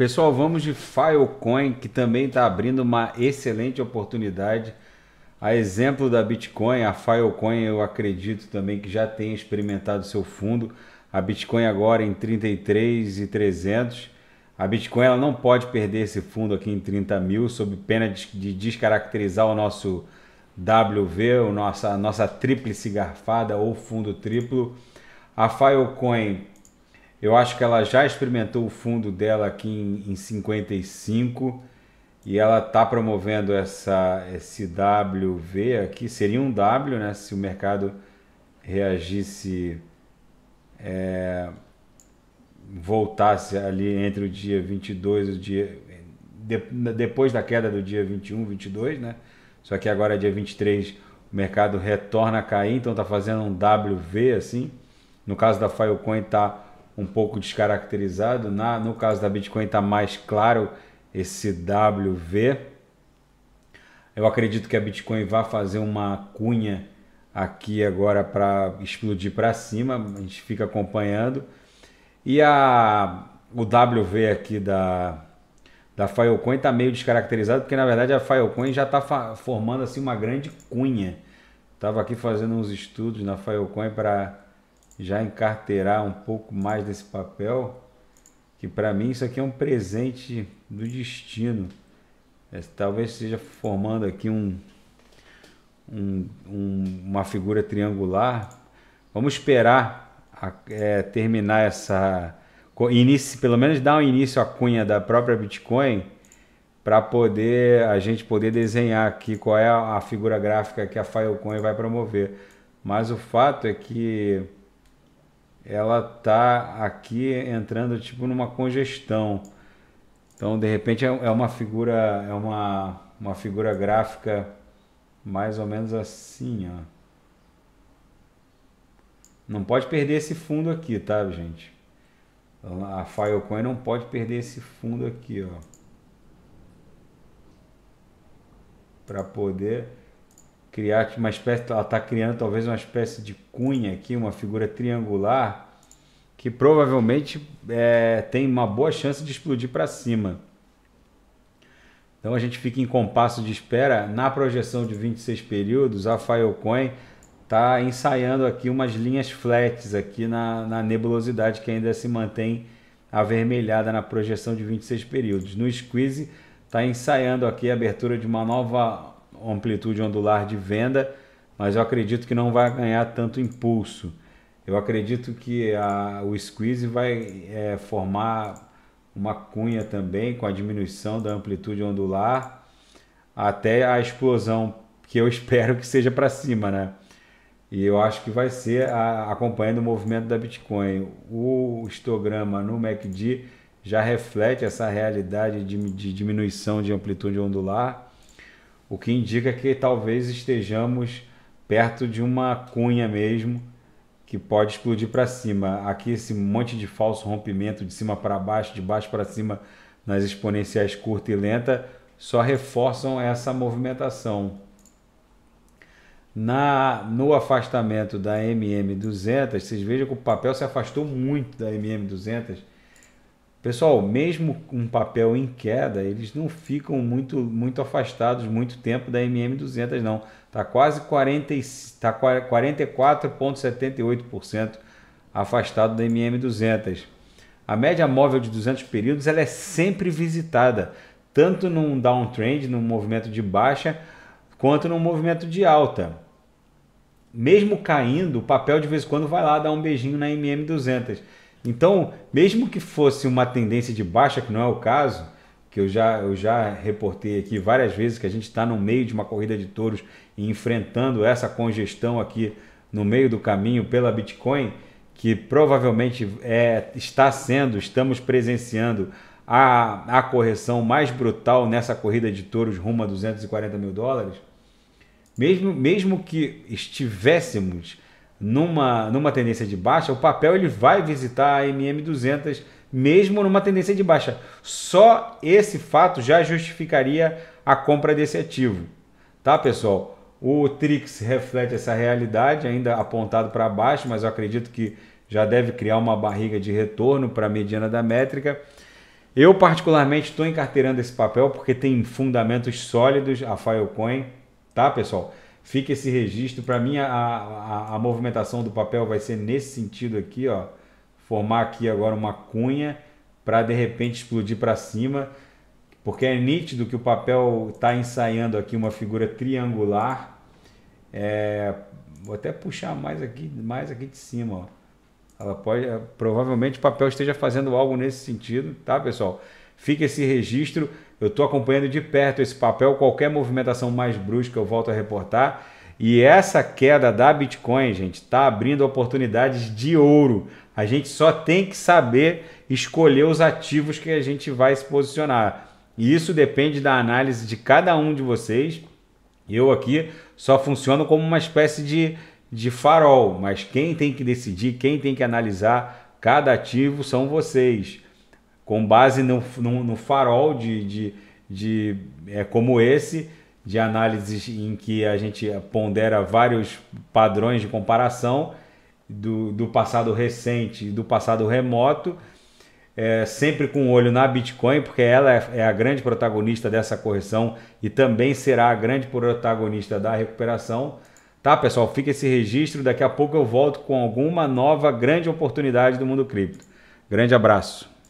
Pessoal, vamos de Filecoin, que também está abrindo uma excelente oportunidade. A exemplo da Bitcoin, a Filecoin eu acredito também que já tenha experimentado seu fundo. A Bitcoin agora em 33,300. A Bitcoin ela não pode perder esse fundo aqui em 30 mil, sob pena de descaracterizar o nosso WV, o nossa, a nossa tríplice garfada ou fundo triplo. A Filecoin eu acho que ela já experimentou o fundo dela aqui em, em 55 e ela está promovendo essa esse WV aqui seria um W, né? Se o mercado reagisse é, voltasse ali entre o dia 22 e o dia de, depois da queda do dia 21, 22, né? Só que agora é dia 23, o mercado retorna a cair, então está fazendo um WV assim. No caso da Filecoin está um pouco descaracterizado. Na, no caso da Bitcoin está mais claro esse WV. Eu acredito que a Bitcoin vai fazer uma cunha aqui agora para explodir para cima. A gente fica acompanhando. E a, o WV aqui da, da Filecoin está meio descaracterizado, porque na verdade a Filecoin já está formando assim uma grande cunha. Estava aqui fazendo uns estudos na Filecoin para já encarteirar um pouco mais desse papel, que para mim isso aqui é um presente do destino. É, talvez seja formando aqui um, um, um, uma figura triangular. Vamos esperar a, é, terminar essa. Início, pelo menos dar um início à cunha da própria Bitcoin para poder a gente poder desenhar aqui qual é a figura gráfica que a Filecoin vai promover. Mas o fato é que ela tá aqui entrando tipo numa congestão. Então, de repente é, é uma figura é uma uma figura gráfica mais ou menos assim, ó. Não pode perder esse fundo aqui, tá, gente? A Filecoin não pode perder esse fundo aqui, ó. Para poder criar uma espécie, ela está criando talvez uma espécie de cunha aqui, uma figura triangular que provavelmente é, tem uma boa chance de explodir para cima. Então a gente fica em compasso de espera. Na projeção de 26 períodos, a Filecoin está ensaiando aqui umas linhas flats aqui na, na nebulosidade que ainda se mantém avermelhada na projeção de 26 períodos. No squeeze está ensaiando aqui a abertura de uma nova amplitude ondular de venda, mas eu acredito que não vai ganhar tanto impulso. Eu acredito que a, o squeeze vai é, formar uma cunha também com a diminuição da amplitude ondular até a explosão que eu espero que seja para cima, né? E eu acho que vai ser a, acompanhando o movimento da Bitcoin. O histograma no MACD já reflete essa realidade de, de diminuição de amplitude ondular o que indica que talvez estejamos perto de uma cunha mesmo que pode explodir para cima. Aqui esse monte de falso rompimento de cima para baixo, de baixo para cima nas exponenciais curta e lenta só reforçam essa movimentação. Na, no afastamento da MM200, vocês vejam que o papel se afastou muito da MM200 Pessoal, mesmo um papel em queda, eles não ficam muito, muito afastados muito tempo da MM200 não. Está quase 40, tá 44,78% afastado da MM200. A média móvel de 200 períodos ela é sempre visitada, tanto num downtrend, num movimento de baixa, quanto num movimento de alta. Mesmo caindo, o papel de vez em quando vai lá dar um beijinho na MM200. Então, mesmo que fosse uma tendência de baixa, que não é o caso, que eu já, eu já reportei aqui várias vezes que a gente está no meio de uma corrida de touros e enfrentando essa congestão aqui no meio do caminho pela Bitcoin, que provavelmente é, está sendo, estamos presenciando a, a correção mais brutal nessa corrida de touros rumo a 240 mil dólares. Mesmo, mesmo que estivéssemos numa, numa tendência de baixa, o papel ele vai visitar a MM200 mesmo numa tendência de baixa. Só esse fato já justificaria a compra desse ativo. Tá, pessoal? O Trix reflete essa realidade, ainda apontado para baixo, mas eu acredito que já deve criar uma barriga de retorno para a mediana da métrica. Eu, particularmente, estou encarteirando esse papel porque tem fundamentos sólidos a Filecoin, tá, pessoal? Fica esse registro. Para mim, a, a, a, movimentação do papel vai ser nesse sentido aqui, ó. Formar aqui agora uma cunha para de repente explodir para cima, porque é nítido que o papel está ensaiando aqui uma figura triangular. É, vou até puxar mais aqui, mais aqui de cima, ó. Ela pode, é, provavelmente o papel esteja fazendo algo nesse sentido, tá, pessoal? Fica esse registro. Eu estou acompanhando de perto esse papel. Qualquer movimentação mais brusca eu volto a reportar. E essa queda da Bitcoin, gente, está abrindo oportunidades de ouro. A gente só tem que saber escolher os ativos que a gente vai se posicionar. E isso depende da análise de cada um de vocês. Eu aqui só funciono como uma espécie de, de farol, mas quem tem que decidir, quem tem que analisar cada ativo são vocês com base no, no, no farol de, de, de é, como esse, de análises em que a gente pondera vários padrões de comparação do, do passado recente e do passado remoto, é, sempre com olho na Bitcoin, porque ela é, é a grande protagonista dessa correção e também será a grande protagonista da recuperação. Tá, pessoal? Fica esse registro. Daqui a pouco eu volto com alguma nova grande oportunidade do mundo cripto. Grande abraço.